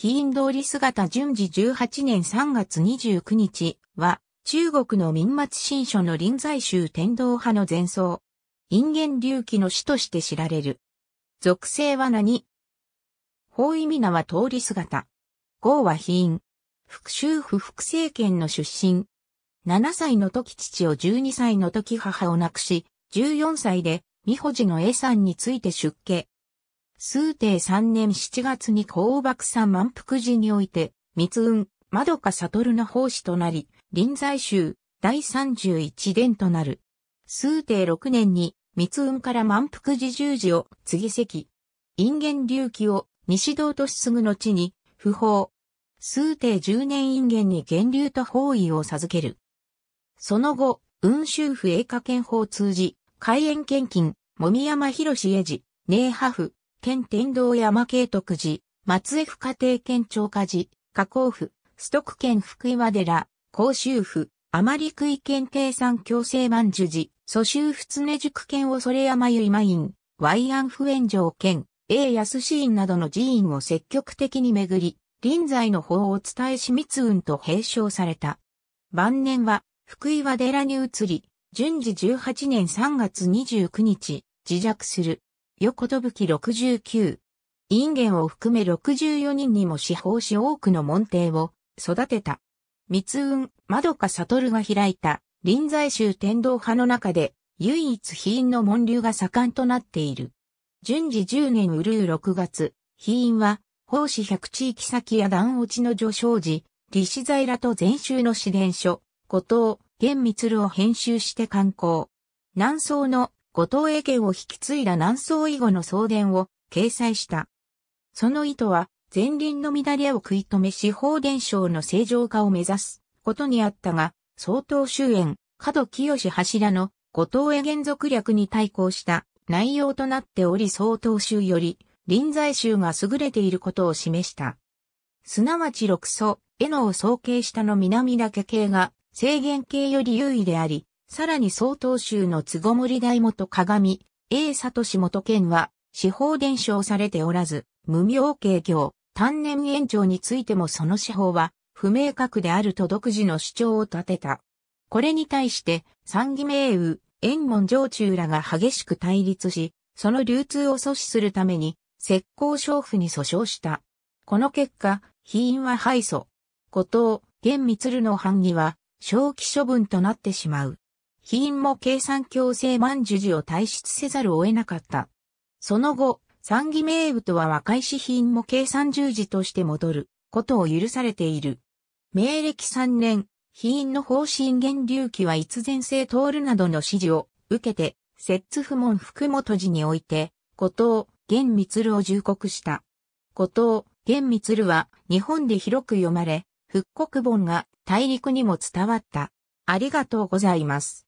非院通り姿順次18年3月29日は、中国の民末新書の臨済宗天道派の前奏。陰元隆起の死として知られる。属性は何法意味名は通り姿。号は非院。復讐不復政権の出身。7歳の時父を12歳の時母を亡くし、14歳で、美保寺のさんについて出家。数帝3年7月に高爆山満腹時において、密運、窓か悟の奉仕となり、臨済宗、第31伝となる。数帝6年に、密運から満腹時十字を次席。陰元隆起を西道としすぐ後に、不法。数帝10年陰元に源流と包囲を授ける。その後、雲州府栄華憲法を通じ、開園献金、もみ山広ひろしえじ、寧波府、県天道山慶徳寺、松江府家庭県長家寺、加工府、ック県福岩寺、甲州府、余り区県計算強制万寿寺、蘇州府根塾県恐山由今院、アン府炎上県、A 安寺院などの寺院を積極的に巡り、臨在の法を伝えし密運と併称された。晩年は、福岩寺に移り、順次18年3月29日、自弱する。横飛ぶき69。インゲンを含め64人にも司法し多くの門弟を育てた。密運、窓か悟が開いた臨済宗天道派の中で唯一非院の門流が盛んとなっている。順次10年うるう6月、非院は法師百地域先や段落ちの序章寺、立志在らと禅宗の四伝書、後藤、玄光を編集して刊行。南宋の後藤英家を引き継いだ南宋以後の送電を掲載した。その意図は、前輪の乱れを食い止め司法伝承の正常化を目指すことにあったが、総統終焉、角清柱の後藤へ元続略に対抗した内容となっており総統宗より臨済宗が優れていることを示した。すなわち六祖、江のを創形したの南岳系が制限系より優位であり、さらに総統州の都合森大元鏡、A 里氏元県は、司法伝承されておらず、無名経業、単年延長についてもその司法は、不明確であると独自の主張を立てた。これに対して、三義名誉、縁門上中らが激しく対立し、その流通を阻止するために、石膏娼婦に訴訟した。この結果、被因は敗訴。後藤、玄光の反義は、正規処分となってしまう。品も計算強制万寿寺を退出せざるを得なかった。その後、三義名部とは和解。死品も計算十字として戻ることを許されている。明暦三年、品の方針源流期は逸前性通るなどの指示を受けて、摂津府門福本寺において、後藤、玄光を従告した。後藤、玄光は日本で広く読まれ、復刻本が大陸にも伝わった。ありがとうございます。